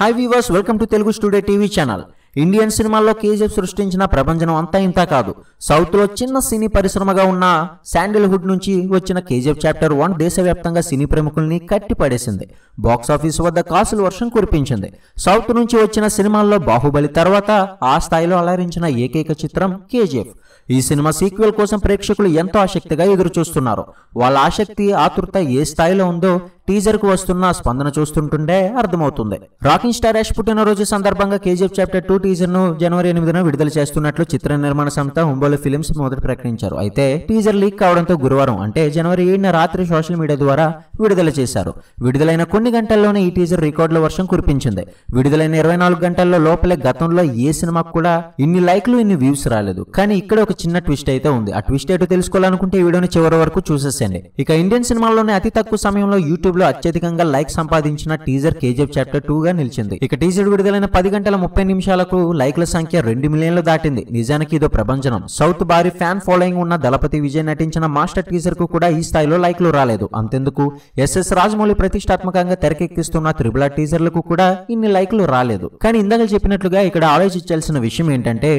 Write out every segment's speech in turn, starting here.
high viewers welcome to Telugu studio TV channel Indian సినిమాల్లో KGF సృష్టించిన ప్రపంచం అంతా ఇంత కాదు సౌత్లో చిన్న సినీ పరిశ్రమగా ఉన్న శాండిల్హుడ్ నుంచి వచ్చిన కేజీఎఫ్ చాప్టర్ వన్ దేశవ్యాప్తంగా సినీ ప్రముఖుల్ని కట్టిపడేసింది బాక్సాఫీస్ వద్ద కాసులు వర్షం కురిపించింది సౌత్ నుంచి వచ్చిన సినిమాల్లో బాహుబలి తర్వాత ఆ స్థాయిలో అలరించిన ఏకైక చిత్రం కేజీఎఫ్ ఈ సినిమా సీక్వెల్ కోసం ప్రేక్షకులు ఎంతో ఆసక్తిగా ఎదురుచూస్తున్నారు వాళ్ళ ఆసక్తి ఆతృత ఏ స్థాయిలో ఉందో టీజర్ కు వస్తున్న స్పందన చూస్తుంటుండే అర్థమవుతుంది రాకింగ్ స్టార్ యష్ పుట్టినరోజు సందర్భంగా కేజీఎఫ్ చాప్టర్ టూ టీజర్ ను జనవరి ఎనిమిదిన విడుదల చేస్తున్నట్లు చిత్ర నిర్మాణ సంస్థ ఒంబోలు ఫిలిమ్స్ మొదట ప్రకటించారు అయితే టీజర్ లీక్ కావడంతో గురువారం అంటే జనవరి ఏడున రాత్రి సోషల్ మీడియా ద్వారా విడుదల చేశారు విడుదలైన కొన్ని గంటల్లోనే ఈ టీజర్ రికార్డుల వర్షం కురిపించింది విడుదలైన ఇరవై నాలుగు గంటల్లో లోపలే గతంలో ఏ సినిమాకు కూడా ఇన్ని లైక్లు ఇన్ని వ్యూస్ రాలేదు కానీ ఇక్కడ ఒక చిన్న ట్విస్ట్ అయితే ఉంది ఆ ట్విస్ట్ ఏటో తెలుసుకోవాలనుకుంటే ఈ వీడియోని చివరి వరకు చూసేసండి ఇక ఇండియన్ సినిమాల్లోనే అతి తక్కువ సమయంలో యూట్యూబ్ లో అత్యధికంగా లైక్ సంపాదించిన టీజర్ కేజీఎఫ్ చాప్టర్ టూ గా నిలిచింది ఇక టీజర్ విడుదలైన పది గంటల ముప్పై నిమిషాలకు లైక్ల సంఖ్య రెండు మిలియన్లు దాటింది నిజానికి ఇదో ప్రభంజనం సౌత్ భారీ ఫ్యాన్ ఫాలోయింగ్ ఉన్న దళపతి విజయ్ నటించిన మాస్టర్ టీజర్ కు కూడా ఈ స్థాయిలో లైక్లు రాలేదు అంతెందుకు ఎస్ఎస్ రాజమౌళి ప్రతిష్టాత్మకంగా తెరకెక్కిస్తున్న త్రిబుల టీజర్లకు కూడా ఇన్ని లైక్లు రాలేదు కానీ ఇందాక చెప్పినట్లుగా ఇక్కడ ఆలోచించాల్సిన విషయం ఏంటంటే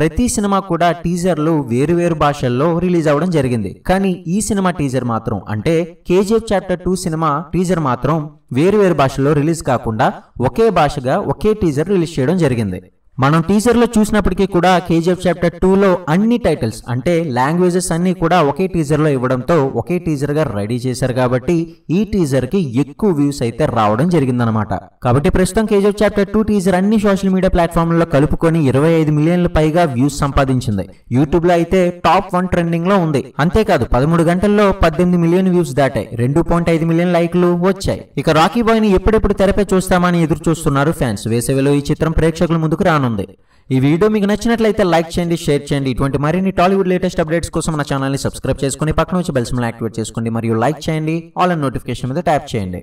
ప్రతి సినిమా కూడా టీజర్లు వేరు వేరు భాషల్లో రిలీజ్ అవ్వడం జరిగింది కానీ ఈ సినిమా టీజర్ మాత్రం అంటే KGF chapter two cinema teaser మాత్రం వేరు వేరు భాషల్లో రిలీజ్ కాకుండా ఒకే భాషగా ఒకే టీజర్ రిలీజ్ చేయడం జరిగింది మనం టీజర్లో చూసినప్పటికీ కూడా కేజీఎఫ్ చాప్టర్ టూలో అన్ని టైటిల్స్ అంటే లాంగ్వేజెస్ అన్నీ కూడా ఒకే టీజర్లో ఇవ్వడంతో ఒకే టీజర్గా రెడీ చేశారు కాబట్టి ఈ టీజర్కి ఎక్కువ వ్యూస్ అయితే రావడం జరిగిందనమాట కాబట్టి ప్రస్తుతం కేజీఎఫ్ చాప్టర్ టూ టీజర్ అన్ని సోషల్ మీడియా ప్లాట్ఫామ్లలో కలుపుకొని ఇరవై ఐదు మిలియన్ల పైగా వ్యూస్ సంపాదించింది యూట్యూబ్లో అయితే టాప్ వన్ ట్రెండింగ్లో ఉంది అంతేకాదు పదమూడు గంటల్లో పద్దెనిమిది మిలియన్ వ్యూస్ దాటాయి రెండు పాయింట్ ఐదు మిలియన్ లైక్లు వచ్చాయి ఇక రాకీ బాయ్ని ఎప్పుడెప్పుడు తెరపై చూస్తామని ఎదురు చూస్తున్నారు ఫ్యాన్స్ వేసవిలో ఈ చిత్రం ప్రేక్షకుల ముందుకు రాను కానుంది ఈ వీడియో మీకు నచ్చినట్లయితే లైక్ చేయండి షేర్ చేయండి ఇటువంటి మరిన్ని టాలీవుడ్ లేటెస్ట్ అప్డేట్స్ కోసం మన ఛానల్ని సబ్స్క్రైబ్ చేసుకుని పక్కన వచ్చి బెల్స్మల్ యాక్టివేట్ చేసుకోండి మరియు లైక్ చేయండి ఆల్ అండ్ నోటిఫికేషన్ మీద ట్యాప్ చేయండి